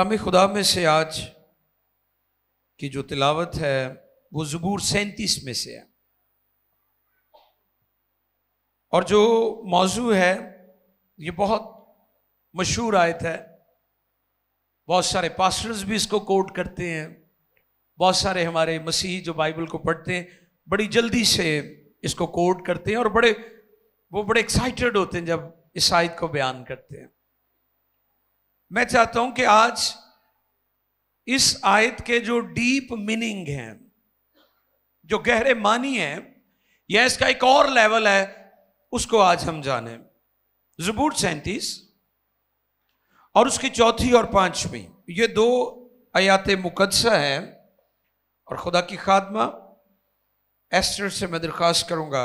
कलाम खुदा में से आज की जो तिलावत है वो ज़बूर सैंतीस में से है और जो मौजू है ये बहुत मशहूर आयत है बहुत सारे पास्टर्स भी इसको कोट करते हैं बहुत सारे हमारे मसीह जो बाइबल को पढ़ते हैं बड़ी जल्दी से इसको कोट करते हैं और बड़े वो बड़े एक्साइटेड होते हैं जब इस आयत को बयान करते हैं मैं चाहता हूं कि आज इस आयत के जो डीप मीनिंग हैं जो गहरे मानी है या इसका एक और लेवल है उसको आज हम जाने जबूर सैंतीस और उसकी चौथी और पांचवी ये दो आयात मुकदसा हैं और खुदा की खादमा एस्टर से मैं दरख्वास्त करूँगा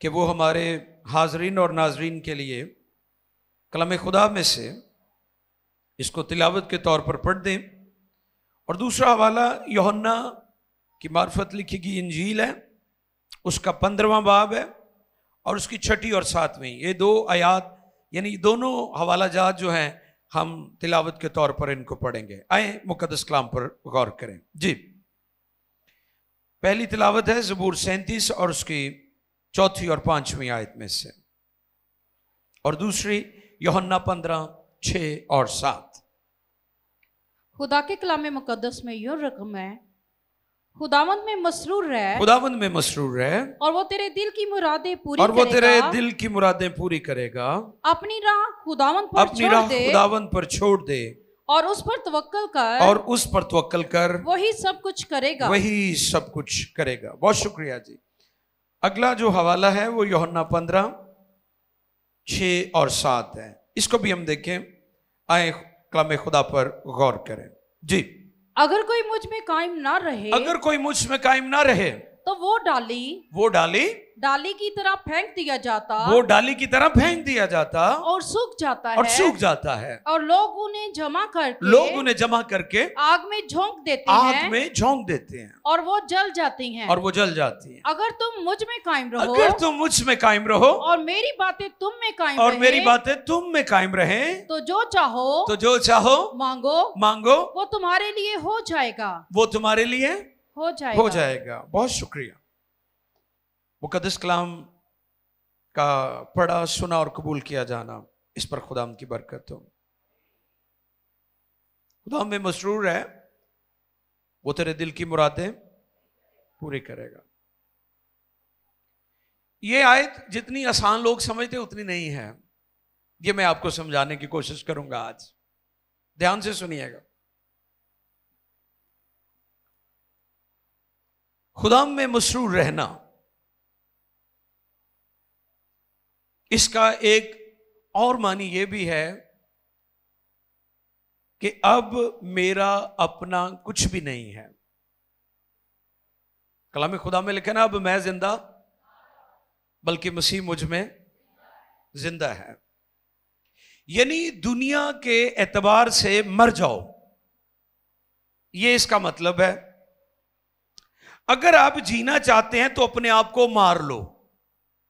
कि वो हमारे हाजरीन और नाजरीन के लिए कलम खुदा में से इसको तिलावत के तौर पर पढ़ दें और दूसरा हवाला योहन्ना की मार्फत लिखी गई इंजील है उसका पंद्रवा बाब है और उसकी छठी और सातवीं ये दो आयात यानी दोनों हवाला जात जो हैं हम तिलावत के तौर पर इनको पढ़ेंगे आए मुकदस कलाम पर गौर करें जी पहली तिलावत है जबूर सैंतीस और उसकी चौथी और पांचवी आयत में से और दूसरी योहन्ना पंद्रह छ और सात खुदा के कलाम मुकदस में यह रकम है खुदावंद में मसरूर रह खुदावंद में मसरूर रह और वो तेरे दिल की मुरादें पूरी और वो तेरे दिल की मुरादें पूरी करेगा अपनी राह खुदावंद पर अपनी राह खुदावंद पर छोड़ दे और उस पर तवक्कल कर और उस पर तवक्कल कर वही सब कुछ करेगा वही सब कुछ करेगा बहुत शुक्रिया जी अगला जो हवाला है वो योहन्ना पंद्रह छ और सात है इसको भी हम देखें आए कलाम खुदा पर गौर करें जी अगर कोई मुझ में कायम ना रहे अगर कोई मुझ में कायम ना रहे तो वो डाली वो डाली डाली की तरह फेंक दिया जाता वो डाली की तरह फेंक दिया जाता और सूख जाता है और सूख जाता है और लोग उन्हें जमा कर लोग उन्हें जमा करके आग में झोंक देते आग हैं आग में झोंक देते हैं और वो जल जाती हैं और वो जल जाती हैं अगर तुम मुझ में कायम रहो अगर तुम मुझ में कायम रहो और मेरी बातें तुम में कायम और मेरी बातें तुम में कायम रहे तो जो चाहो तो जो चाहो मांगो मांगो वो तुम्हारे लिए हो जाएगा वो तुम्हारे लिए हो जाएगा हो जाएगा बहुत शुक्रिया मुकदस कलाम का पढ़ा सुना और कबूल किया जाना इस पर खुदाम की बरकत हो खुदाम में मसरूर है वो तेरे दिल की मुरादें पूरी करेगा ये आयत जितनी आसान लोग समझते उतनी नहीं है ये मैं आपको समझाने की कोशिश करूंगा आज ध्यान से सुनिएगा खुदा में मसरूर रहना इसका एक और मानी यह भी है कि अब मेरा अपना कुछ भी नहीं है कलाम खुदा में लिखा ना अब मैं जिंदा बल्कि मसीह मुझ में जिंदा है यानी दुनिया के एतबार से मर जाओ ये इसका मतलब है अगर आप जीना चाहते हैं तो अपने आप को मार लो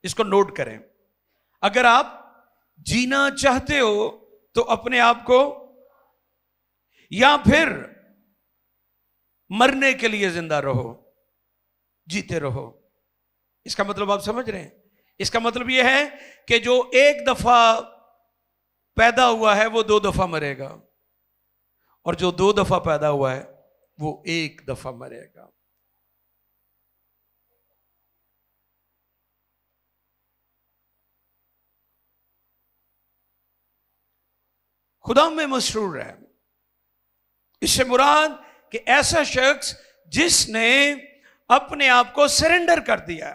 इसको नोट करें अगर आप जीना चाहते हो तो अपने आप को या फिर मरने के लिए जिंदा रहो जीते रहो इसका मतलब आप समझ रहे हैं इसका मतलब यह है कि जो एक दफा पैदा हुआ है वो दो दफा मरेगा और जो दो दफा पैदा हुआ है वो एक दफा मरेगा खुदा में मसरूर है इससे मुराद कि ऐसा शख्स जिसने अपने आप को सरेंडर कर दिया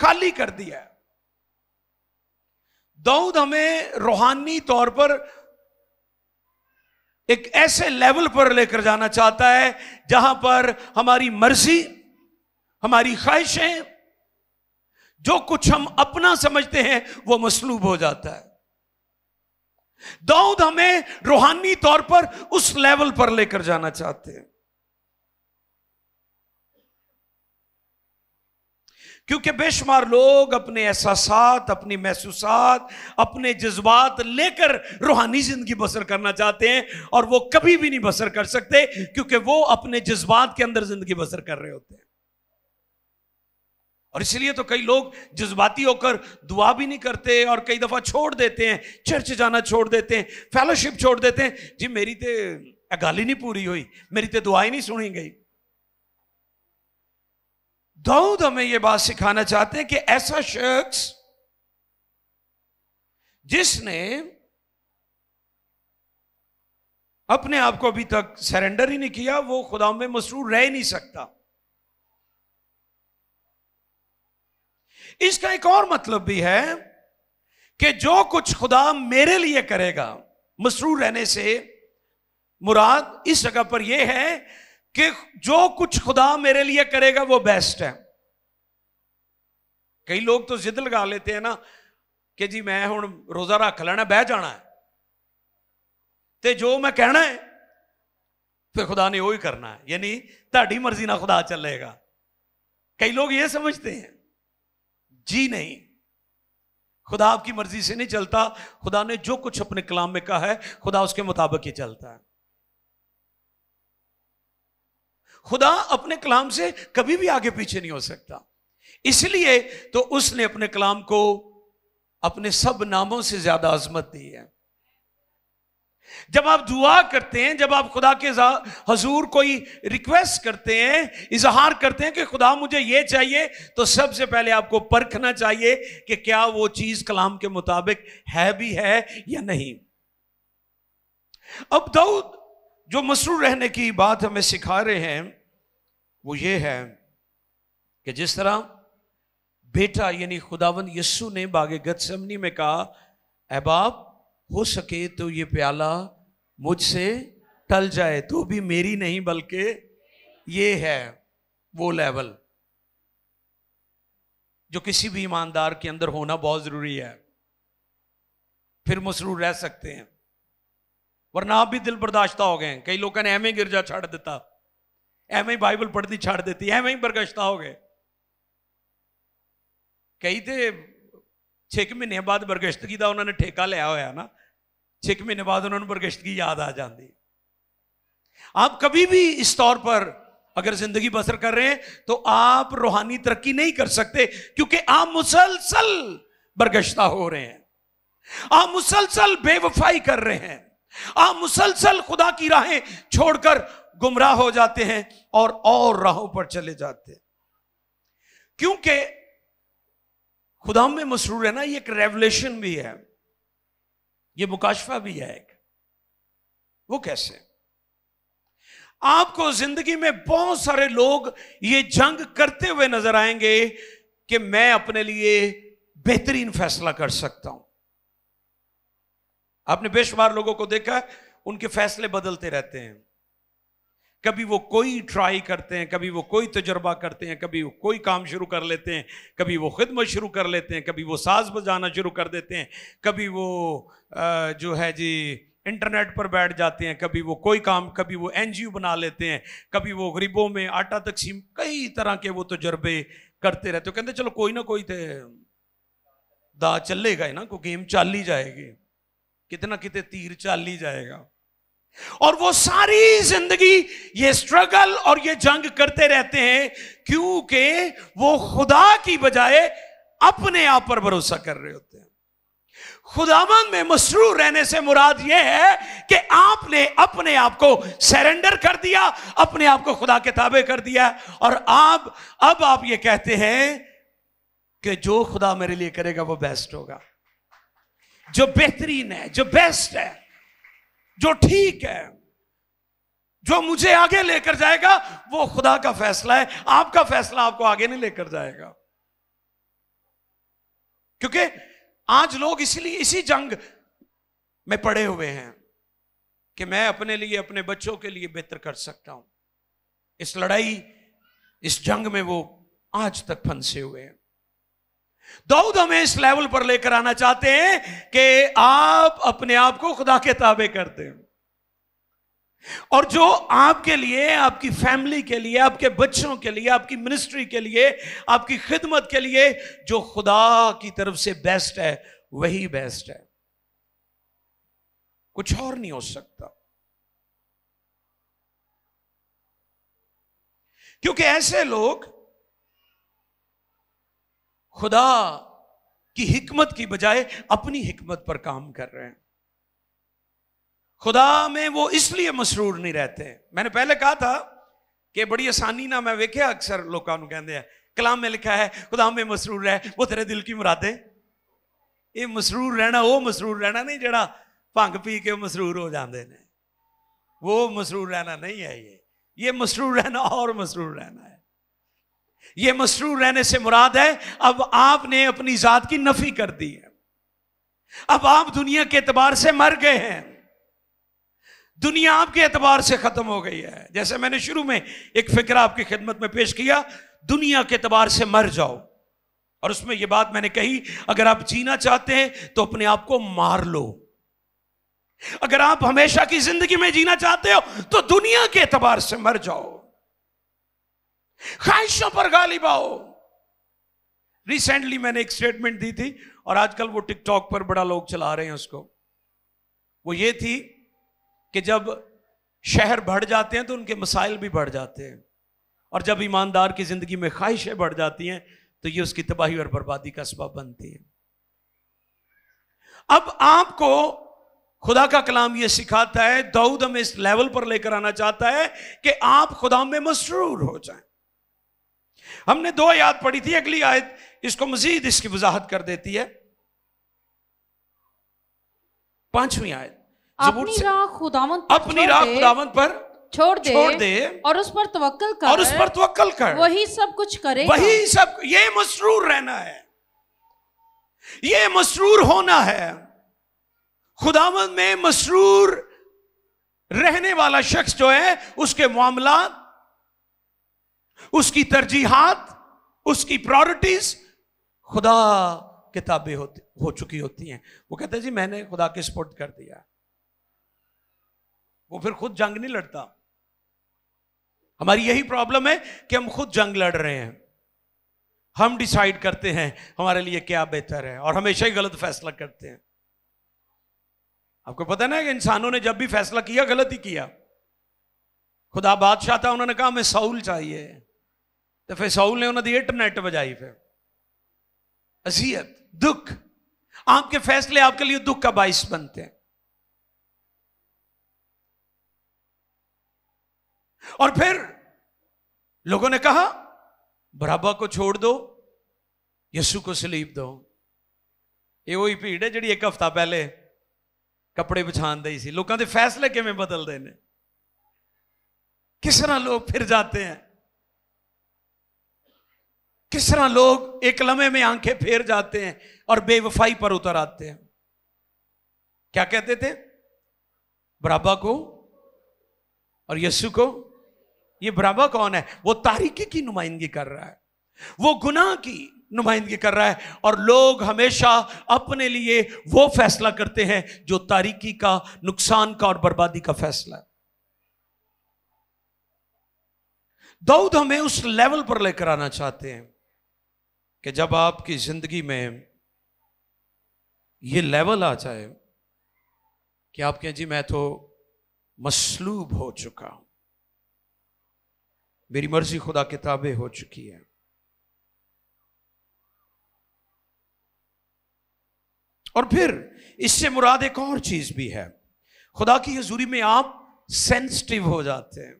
खाली कर दिया दाऊद हमें रूहानी तौर पर एक ऐसे लेवल पर लेकर जाना चाहता है जहां पर हमारी मर्जी हमारी ख्वाहिशें जो कुछ हम अपना समझते हैं वो मसलूब हो जाता है दाऊद हमें रूहानी तौर पर उस लेवल पर लेकर जाना चाहते हैं क्योंकि बेशुमार लोग अपने एहसास अपनी महसूस अपने जज्बात लेकर रूहानी जिंदगी बसर करना चाहते हैं और वो कभी भी नहीं बसर कर सकते क्योंकि वो अपने जज्बात के अंदर जिंदगी बसर कर रहे होते हैं और इसलिए तो कई लोग जज्बाती होकर दुआ भी नहीं करते और कई दफ़ा छोड़ देते हैं चर्च जाना छोड़ देते हैं फेलोशिप छोड़ देते हैं जी मेरी तो गल ही नहीं पूरी हुई मेरी तो ही नहीं सुनी गई दाऊद हमें यह बात सिखाना चाहते हैं कि ऐसा शख्स जिसने अपने आप को अभी तक सरेंडर ही नहीं किया वो खुदा में मसरूर रह नहीं सकता इसका एक और मतलब भी है कि जो कुछ खुदा मेरे लिए करेगा मसरूर रहने से मुराद इस जगह पर यह है कि जो कुछ खुदा मेरे लिए करेगा वो बेस्ट है कई लोग तो जिद लगा लेते हैं ना कि जी मैं हूं रोजा रख लेना बह जाना है जो मैं कहना है ਹੈ खुदा ने वो ही करना है यानी ਤੁਹਾਡੀ मर्जी ना खुदा चलेगा कई लोग ये समझते हैं जी नहीं खुदा आपकी मर्जी से नहीं चलता खुदा ने जो कुछ अपने कलाम में कहा है खुदा उसके मुताबिक ही चलता है खुदा अपने कलाम से कभी भी आगे पीछे नहीं हो सकता इसलिए तो उसने अपने कलाम को अपने सब नामों से ज्यादा अजमत दी है जब आप दुआ करते हैं जब आप खुदा के हजूर कोई रिक्वेस्ट करते हैं इजहार करते हैं कि खुदा मुझे ये चाहिए तो सबसे पहले आपको परखना चाहिए कि क्या वो चीज़ कलाम के मुताबिक है भी है या नहीं अब दाऊद जो मसरूर रहने की बात हमें सिखा रहे हैं वो ये है कि जिस तरह बेटा यानी खुदावन यस्सु ने बागे गदसमनी में कहा अहबाब हो सके तो ये प्याला मुझसे टल जाए तो भी मेरी नहीं बल्कि ये है वो लेवल जो किसी भी ईमानदार के अंदर होना बहुत ज़रूरी है फिर मसरूर रह सकते हैं वरना आप भी दिल बर्दाश्ता हो गए कई लोगों ने एवं गिरजा छाड़ देता एवं बाइबल पढ़नी छाड़ देती एवं बर्गश्ता हो गए कई थे छे महीने बाद ਬਰਗਸ਼ਤਗੀ ਦਾ ਉਹਨਾਂ ਨੇ ਠੇਕਾ ਲਿਆ ਹੋਇਆ ਨਾ 6 ਮਹੀਨੇ ਬਾਅਦ ਉਹਨਾਂ ਨੂੰ ਬਰਗਸ਼ਤਗੀ ਯਾਦ आप कभी भी इस तौर पर अगर जिंदगी बसर कर रहे हैं तो आप रूहानी तरक्की नहीं कर सकते क्योंकि आप मुसलसल बरगश्ता हो रहे हैं आप मुसलसल बेवफाई कर रहे हैं आप मुसलसल खुदा की राहें छोड़कर गुमराह हो जाते हैं और और राहों पर चले जाते हैं क्योंकि खुदा में मसरूर है ना ये एक रेवलेशन भी है ये मुकाशफा भी है एक वो कैसे आपको जिंदगी में बहुत सारे लोग ये जंग करते हुए नजर आएंगे कि मैं अपने लिए बेहतरीन फैसला कर सकता हूं आपने बेशुमार लोगों को देखा उनके फैसले बदलते रहते हैं कभी वो कोई ट्राई करते हैं कभी वो कोई तजर्बा करते हैं कभी वो कोई काम शुरू कर लेते हैं कभी वो खिदमत शुरू कर लेते हैं कभी वो साज बजाना शुरू कर देते हैं कभी वो जो है जी इंटरनेट पर बैठ जाते हैं कभी वो कोई काम कभी वो एन बना लेते हैं कभी वो गरीबों में आटा तकसीम कई तरह के वो तजर्बे करते रहते तो कहते चलो कोई ना कोई तो दा चलेगा ही ना को गेम चाल ही जाएगी कितना कितने तीर चाल ही जाएगा और वो सारी जिंदगी ये स्ट्रगल और ये जंग करते रहते हैं क्योंकि वो खुदा की बजाय अपने आप पर भरोसा कर रहे होते हैं खुदावन में मसरू रहने से मुराद यह है कि आपने अपने आप को सरेंडर कर दिया अपने आप को खुदा के ताबे कर दिया और आप अब आप ये कहते हैं कि जो खुदा मेरे लिए करेगा वो बेस्ट होगा जो बेहतरीन है जो बेस्ट है जो ठीक है जो मुझे आगे लेकर जाएगा वो खुदा का फैसला है आपका फैसला आपको आगे नहीं लेकर जाएगा क्योंकि आज लोग इसलिए इसी जंग में पड़े हुए हैं कि मैं अपने लिए अपने बच्चों के लिए बेहतर कर सकता हूं इस लड़ाई इस जंग में वो आज तक फंसे हुए हैं दाऊद हमें इस लेवल पर लेकर आना चाहते हैं कि आप अपने आप को खुदा के ताबे करते हैं और जो आपके लिए आपकी फैमिली के लिए आपके बच्चों के लिए आपकी मिनिस्ट्री के लिए आपकी खिदमत के लिए जो खुदा की तरफ से बेस्ट है वही बेस्ट है कुछ और नहीं हो सकता क्योंकि ऐसे लोग खुदा की हिकमत की बजाय अपनी हिकमत पर काम कर रहे हैं खुदा में वो इसलिए मसरूर नहीं रहते मैंने पहले कहा था कि बड़ी आसानी ना मैं वेख्या अक्सर लोगों को कहते हैं कलाम में लिखा है खुदा में मसरूर रह वो तेरे दिल की मुरादे ये मसरूर रहना वो मसरूर रहना नहीं जड़ा भंग पी के मसरूर हो जाते हैं वो मसरूर रहना नहीं है ये ये मसरूर रहना और मसरूर रहना है ये मसरूर रहने से मुराद है अब आपने अपनी जात की नफी कर दी है अब आप दुनिया के एतबार से मर गए हैं दुनिया आपके एतबार से खत्म हो गई है जैसे मैंने शुरू में एक फिक्र आपकी खिदमत में पेश किया दुनिया के एतबार से मर जाओ और उसमें यह बात मैंने कही अगर आप जीना चाहते हैं तो अपने आप को मार लो अगर आप हमेशा की जिंदगी में जीना चाहते हो तो दुनिया के एतबार से मर जाओ ख्वाहिशों पर गाली पाओ रिसेंटली मैंने एक स्टेटमेंट दी थी और आजकल वो टिकटॉक पर बड़ा लोग चला रहे हैं उसको वो ये थी कि जब शहर बढ़ जाते हैं तो उनके मसाइल भी बढ़ जाते हैं और जब ईमानदार की ज़िंदगी में ख्वाहिशें बढ़ जाती हैं तो ये उसकी तबाही और बर्बादी का सबब बनती है अब आपको खुदा का कलाम यह सिखाता है दाऊद हमें इस लेवल पर लेकर आना चाहता है कि आप खुदा में मसरूर हो जाएं हमने दो याद पढ़ी थी अगली आयत इसको मजीद इसकी वजाहत कर देती है पांचवी आयत अपनी राह खुदावन अपनी राह खुदावन पर छोड़ दे छोड़ दे और उस पर तवक्कल कर और उस पर तवक्कल कर वही सब कुछ करे वही सब ये मसरूर रहना है ये मसरूर होना है खुदावन में मसरूर रहने वाला शख्स जो है उसके मामला उसकी तरजीहात उसकी प्रायोरिटीज खुदा किताबें होती हो चुकी होती हैं वो कहता है जी मैंने खुदा के सपोर्ट कर दिया वो फिर खुद जंग नहीं लड़ता हमारी यही प्रॉब्लम है कि हम खुद जंग लड़ रहे हैं हम डिसाइड करते हैं हमारे लिए क्या बेहतर है और हमेशा ही गलत फैसला करते हैं आपको पता ना कि इंसानों ने जब भी फैसला किया गलत ही किया खुदा बादशाह था उन्होंने कहा हमें सऊल चाहिए तो फिर ਸੌਲ ने उन्होंने ਦੀ ਇੰਟਰਨੈਟ ਵਜਾਈ ਫਿਰ अजियत दुख आपके फैसले आपके लिए दुख का बाइस बनते हैं और फिर लोगों ने कहा बराबा को छोड़ दो यस्सु को सलीब दो ये वही भीड़ है जी एक हफ्ता पहले कपड़े बिछा दी सी लोगों के फैसले किमें बदलते हैं किस तरह लोग फिर जाते हैं किस तरह लोग एक लम्हे में आंखें फेर जाते हैं और बेवफाई पर उतर आते हैं क्या कहते थे बराबा को और यस्सु को ये बराबा कौन है वो तारीकी की नुमाइंदगी कर रहा है वो गुनाह की नुमाइंदगी कर रहा है और लोग हमेशा अपने लिए वो फैसला करते हैं जो तारीकी का नुकसान का और बर्बादी का फैसला है दाऊद हमें उस लेवल पर लेकर आना चाहते हैं कि जब आपकी ज़िंदगी में ये लेवल आ जाए कि आप कहें जी मैं तो मसलूब हो चुका हूं मेरी मर्जी खुदा किताबें हो चुकी है और फिर इससे मुराद एक और चीज भी है खुदा की हजूरी में आप सेंसिटिव हो जाते हैं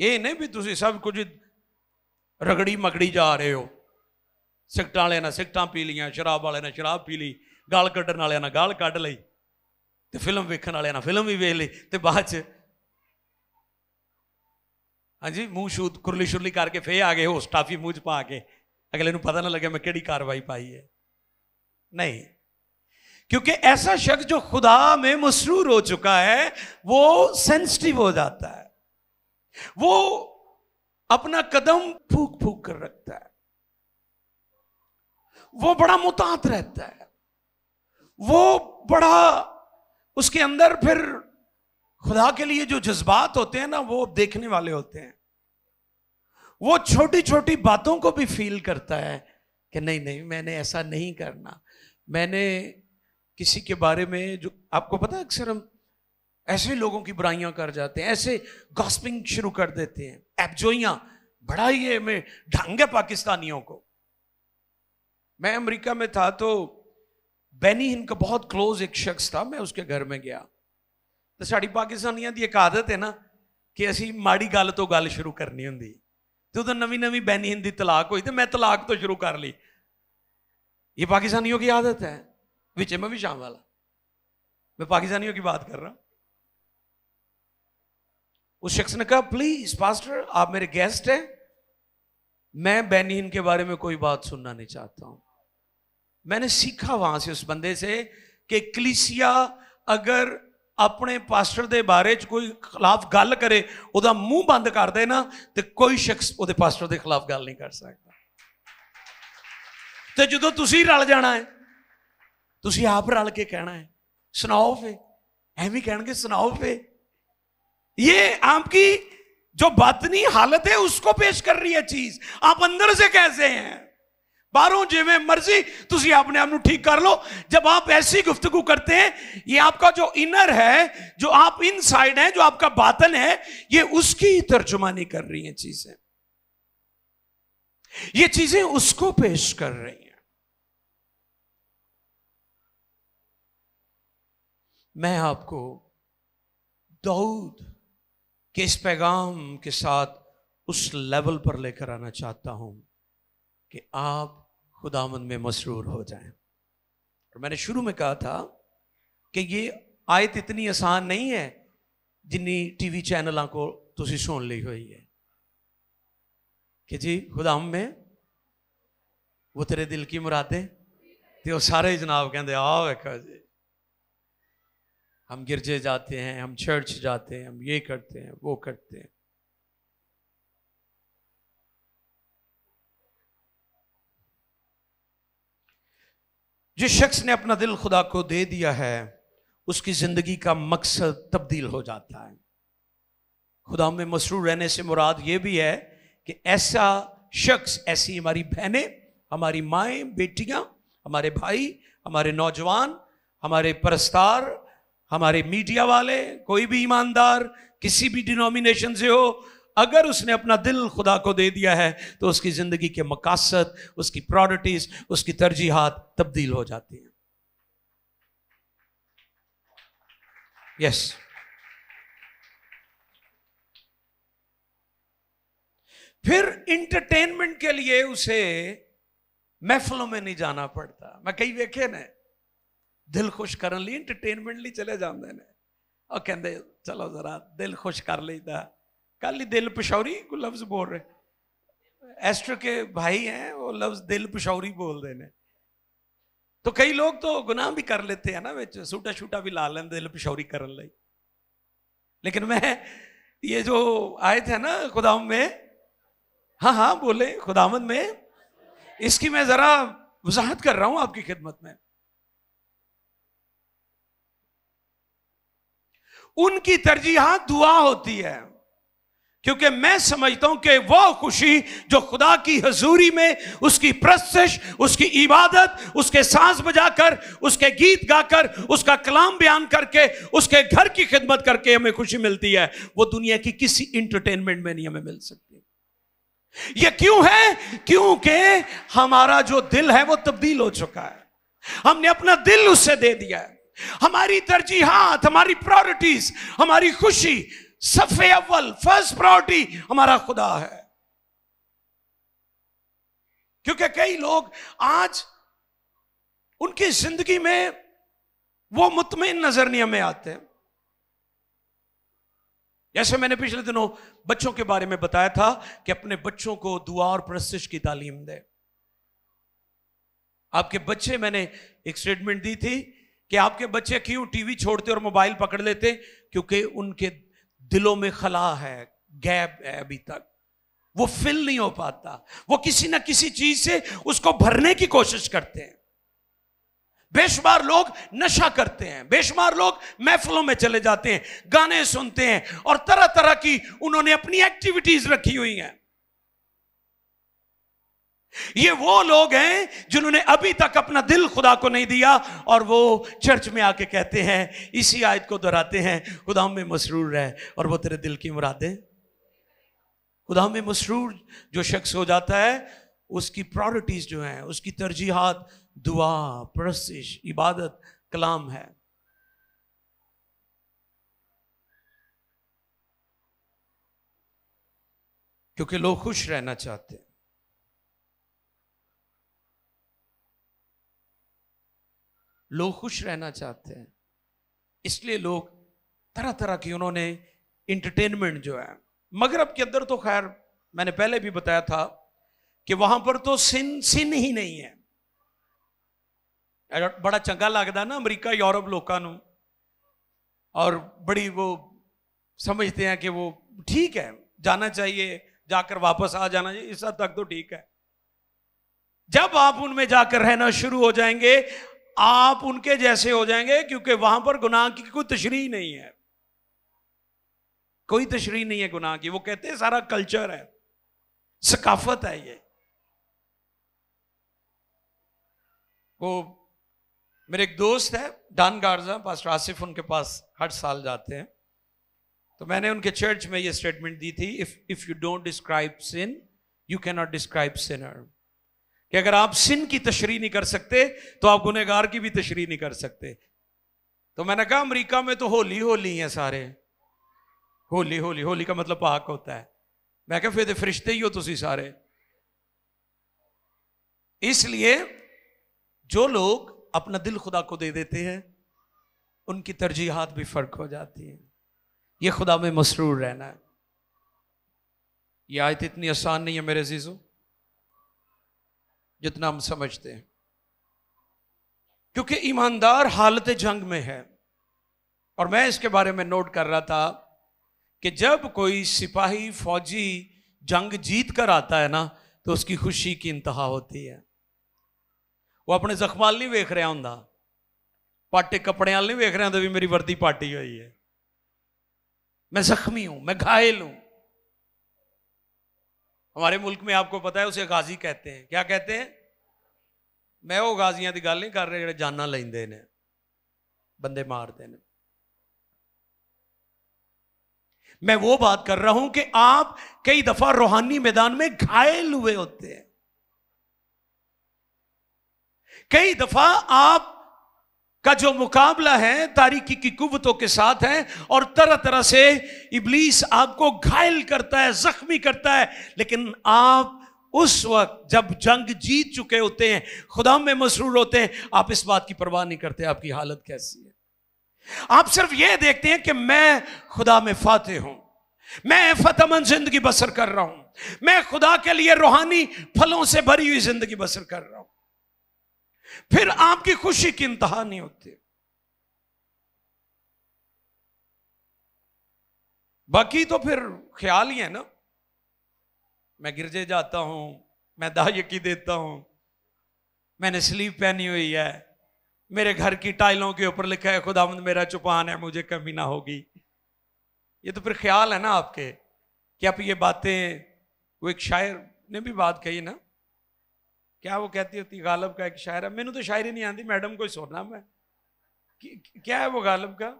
ये नहीं भी तुम सब कुछ रगड़ी मगड़ी जा रहे हो सिकटा वाले ने सिगटा पी लिया शराब वाले ने शराब पी ली गाल क्डन वाले ने गाल क्ड ली तो फिल्म वेखन वाले ने फिल्म भी वेख ली तो बाद च हाँ जी मूँह शूत कुरली शुरली करके फे आ गए हो स्टाफी मूँह च पा के अगले को पता ना लगे मैं कि कार्रवाई पाई है नहीं क्योंकि ऐसा शख्स जो खुदा में मसरूर हो चुका है वो सेंसिटिव हो जाता है वो अपना कदम फूक फूक कर रखता है वो बड़ा मुतात रहता है वो बड़ा उसके अंदर फिर खुदा के लिए जो जज्बात होते हैं ना वो देखने वाले होते हैं वो छोटी छोटी बातों को भी फील करता है कि नहीं नहीं मैंने ऐसा नहीं करना मैंने किसी के बारे में जो आपको पता है अक्सर हम ऐसे लोगों की बुराइयां कर जाते हैं ऐसे गॉस्पिंग शुरू कर देते हैं एपजोइयां बड़ा ही में ढंग है पाकिस्तानियों को मैं अमेरिका में था तो बैनी हिन का बहुत क्लोज एक शख्स था मैं उसके घर में गया तो साड़ी पाकिस्तानियों की एक आदत है ना कि माड़ी गल तो गल शुरू करनी ਕਰਨੀ तो ਤੇ नवी नवी बैनी ਬੈਨੀ की तलाक हुई तो मैं तलाक तो शुरू कर ली ये पाकिस्तानियों की आदत है विचे मैं भी शाम वाला मैं पाकिस्तानियों की बात कर रहा हूं उस शख्स ने कहा प्लीज पास्टर आप मेरे गेस्ट हैं मैं बेनिन के बारे में कोई बात सुनना नहीं चाहता हूं मैंने सीखा वहां से उस बंदे से कि कलिसिया अगर अपने पास्टर के बारे च कोई खिलाफ गल करे वह मूँह बंद कर देना तो कोई शख्स वो पास्टर के खिलाफ गल नहीं कर सकता तो जो तुम रल जाना है तुम आप रल के कहना है सुनाओ फे एवं कह सुनाओ फे ये आपकी जो बातनी हालत है उसको पेश कर रही है चीज आप अंदर से कैसे हैं बारो जिम्मे मर्जी तुम अपने आप ठीक कर लो जब आप ऐसी गुफ्तगु करते हैं ये आपका जो इनर है जो आप इनसाइड हैं जो आपका बातन है ये उसकी तर्जुमानी कर रही है चीजें ये चीजें उसको पेश कर रही हैं मैं आपको दाऊद कि इस पैगाम के साथ उस लेवल पर लेकर आना चाहता हूं कि आप खुदामंद में मसरूर हो जाएं और मैंने शुरू में कहा था कि ये आयत इतनी आसान नहीं है जिन्नी टीवी चैनलों को तुम सुन ली हुई है कि जी खुदाम में वो तेरे दिल की मुरादें तो सारे जनाब कहते आओ वेखो जी हम गिरजे जाते हैं हम चर्च जाते हैं हम ये करते हैं वो करते हैं जिस शख्स ने अपना दिल खुदा को दे दिया है उसकी ज़िंदगी का मकसद तब्दील हो जाता है खुदा में मसरूर रहने से मुराद ये भी है कि ऐसा शख्स ऐसी हमारी बहनें हमारी माएँ बेटियाँ हमारे भाई हमारे नौजवान हमारे परस्तार हमारे मीडिया वाले कोई भी ईमानदार किसी भी डिनोमिनेशन से हो अगर उसने अपना दिल खुदा को दे दिया है तो उसकी ज़िंदगी के मकासद उसकी प्रायोरिटीज़ उसकी तरजीहत तब्दील हो जाती हैं यस फिर इंटरटेनमेंट के लिए उसे महफलों में नहीं जाना पड़ता मैं कई वेखे ना दिल खुश करने ली एंटरटेनमेंट ली चले जाते हैं और कहें चलो जरा दिल खुश कर ਲਈਦਾ कल ही दिल ਪਸ਼ੌਰੀ को लफ्ज बोल रहे एस्ट्रो के भाई हैं वो लफ्ज दिल पिशौरी बोल हैं तो कई लोग तो गुनाह भी कर लेते हैं ना बिच सूटा शूटा भी ला लें दिल पिशौरी करने लई लेकिन मैं ये जो आए थे ना खुदाम में हाँ हाँ बोले खुदामद में इसकी मैं ज़रा वजाहत कर रहा हूँ आपकी खिदमत में उनकी तरजीहत दुआ होती है क्योंकि मैं समझता हूं कि वो खुशी जो खुदा की हजूरी में उसकी प्रस्तिश उसकी इबादत उसके सांस बजाकर उसके गीत गाकर उसका कलाम बयान करके उसके घर की खिदमत करके हमें खुशी मिलती है वो दुनिया की किसी इंटरटेनमेंट में नहीं हमें मिल सकती ये क्यों है क्योंकि हमारा जो दिल है वो तब्दील हो चुका है हमने अपना दिल उससे दे दिया है हमारी तरजीहत हमारी प्रायोरिटीज हमारी खुशी सफ़े अव्वल फर्स्ट प्रायोरिटी हमारा खुदा है क्योंकि कई लोग आज उनकी जिंदगी में वो मुतमिन नजरिए में आते हैं जैसे मैंने पिछले दिनों बच्चों के बारे में बताया था कि अपने बच्चों को दुआ और प्रस्तिश की तालीम दे आपके बच्चे मैंने एक स्टेटमेंट दी थी कि आपके बच्चे क्यों टीवी छोड़ते और मोबाइल पकड़ लेते क्योंकि उनके दिलों में खला है गैप है अभी तक वो फिल नहीं हो पाता वो किसी ना किसी चीज से उसको भरने की कोशिश करते हैं बेशुमार लोग नशा करते हैं बेशुमार लोग महफलों में चले जाते हैं गाने सुनते हैं और तरह तरह की उन्होंने अपनी एक्टिविटीज रखी हुई हैं ये वो लोग हैं जिन्होंने अभी तक अपना दिल खुदा को नहीं दिया और वो चर्च में आके कहते हैं इसी आयत को दोहराते हैं खुदा में मसरूर रहे और वो तेरे दिल की मुरादें खुदा में मसरूर जो शख्स हो जाता है उसकी प्रायोरिटीज़ जो हैं उसकी तरजीहत दुआ प्रसिश इबादत कलाम है क्योंकि लोग खुश रहना चाहते हैं लोग खुश रहना चाहते हैं इसलिए लोग तरह तरह की उन्होंने इंटरटेनमेंट जो है मगर अब के अंदर तो खैर मैंने पहले भी बताया था कि वहां पर तो सिन सिन ही नहीं है बड़ा चंगा लगता ना अमरीका यूरोप ਲੋਕਾਂ और बड़ी वो समझते हैं कि वो ठीक है जाना चाहिए जाकर वापस आ जाना चाहिए इस हद तक तो ठीक है जब आप उनमें जाकर रहना शुरू हो जाएंगे आप उनके जैसे हो जाएंगे क्योंकि वहां पर गुनाह की कोई तशरी नहीं है कोई तशरी नहीं है गुनाह की वो कहते हैं सारा कल्चर है सकाफत है ये वो मेरे एक दोस्त है डान गार्जा पास्टर आसिफ उनके पास हर साल जाते हैं तो मैंने उनके चर्च में ये स्टेटमेंट दी थी if if you don't describe sin you can not describe sinner कि अगर आप सिन की तशरी नहीं कर सकते तो आप गुनहगार की भी तशरी नहीं कर सकते तो मैंने कहा अमरीका में तो होली होली है सारे होली होली होली का मतलब पाक होता है मैं क्या फिर फरिश्ते ही हो तुम सारे इसलिए जो लोग अपना दिल खुदा को दे देते हैं उनकी तरजीहत भी फर्क हो जाती है ये खुदा में मसरूर रहना है यह आयत इतनी आसान नहीं है मेरे जीजों जितना हम समझते हैं क्योंकि ईमानदार हालत जंग में है और मैं इसके बारे में नोट कर रहा था कि जब कोई सिपाही फौजी जंग जीत कर आता है ना तो उसकी खुशी की इंतहा होती है वो अपने जख्माल नहीं वेख रहा होंगे पाटे कपड़े वाल नहीं वेख रहा भी मेरी वर्दी पार्टी हुई है मैं जख्मी हूं मैं घायल हूं हमारे मुल्क में आपको पता है उसे गाजी कहते हैं क्या कहते हैं मैं वो गाजियां की गल नहीं कर रहा जो जाना लेंदे ने बंदे मारते हैं मैं वो बात कर रहा हूं कि आप कई दफा रूहानी मैदान में घायल हुए होते हैं कई दफा आप का जो मुकाबला है तारीखी की कुवतों के साथ है और तरह तरह से इबलीस आपको घायल करता है जख्मी करता है लेकिन आप उस वक्त जब जंग जीत चुके होते हैं खुदा में मसरूर होते हैं आप इस बात की परवाह नहीं करते आपकी हालत कैसी है आप सिर्फ यह देखते हैं कि मैं खुदा में फाते हूं मैं फतेमंद जिंदगी बसर कर रहा हूं मैं खुदा के लिए रूहानी फलों से भरी हुई जिंदगी बसर कर रहा हूं फिर आपकी खुशी की इंतहा नहीं होती बाकी तो फिर ख्याल ही है ना मैं गिरजे जाता हूं मैं दाहयकी देता हूं मैंने स्लीव पहनी हुई है मेरे घर की टाइलों के ऊपर लिखा है खुदामंद मेरा चुपान है मुझे कमी ना होगी ये तो फिर ख्याल है ना आपके कि आप ये बातें वो एक शायर ने भी बात कही ना क्या वो कहती होती गालब का एक शायर है मैनू तो शायरी नहीं आती मैडम को सोना मैं क्या है वो गालब का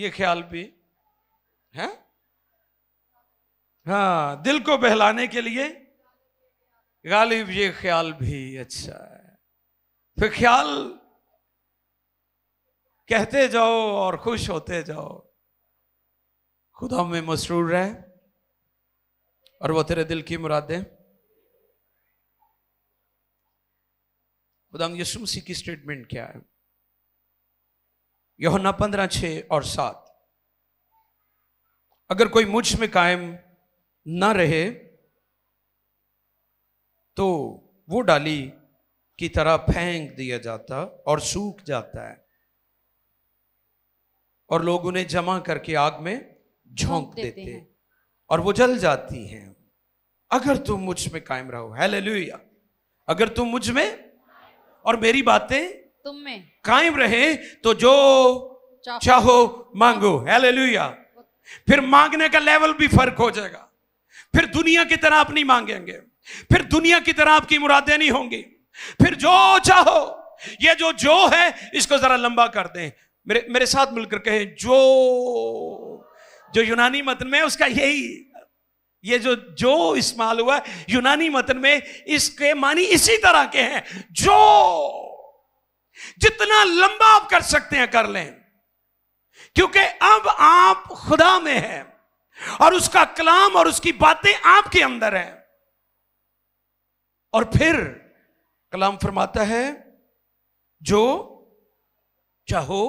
ये ख्याल भी है हाँ दिल को बहलाने के लिए गालिब ये ख्याल भी अच्छा है फिर ख्याल कहते जाओ और खुश होते जाओ खुदा में मसरूर रहे और वो तेरे दिल की मुरादें खुदाम यीशु मसीह की स्टेटमेंट क्या है यहोना पंद्रह छ और सात अगर कोई मुझ में कायम ना रहे तो वो डाली की तरह फेंक दिया जाता और सूख जाता है और लोग उन्हें जमा करके आग में झोंक देते, देते हैं और वो जल जाती हैं अगर तुम मुझ में कायम रहो हैलेलुया अगर तुम मुझ में और मेरी बातें तुम में कायम रहे तो जो चाहो मांगो है फिर मांगने का लेवल भी फर्क हो जाएगा फिर दुनिया की तरह आप नहीं मांगेंगे फिर दुनिया की तरह आपकी मुरादें नहीं होंगी फिर जो चाहो ये जो जो है इसको जरा लंबा कर दें मेरे मेरे साथ मिलकर कहें जो जो यूनानी मतन में उसका यही ये जो जो इस्तेमाल हुआ यूनानी मतन में इसके मानी इसी तरह के हैं जो जितना लंबा आप कर सकते हैं कर लें क्योंकि अब आप खुदा में हैं और उसका कलाम और उसकी बातें आपके अंदर है और फिर कलाम फरमाता है जो चाहो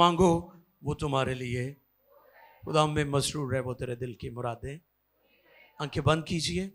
मांगो वो तुम्हारे लिए खुदा में मसरूर है वो तेरे दिल की मुरादें आंखें बंद कीजिए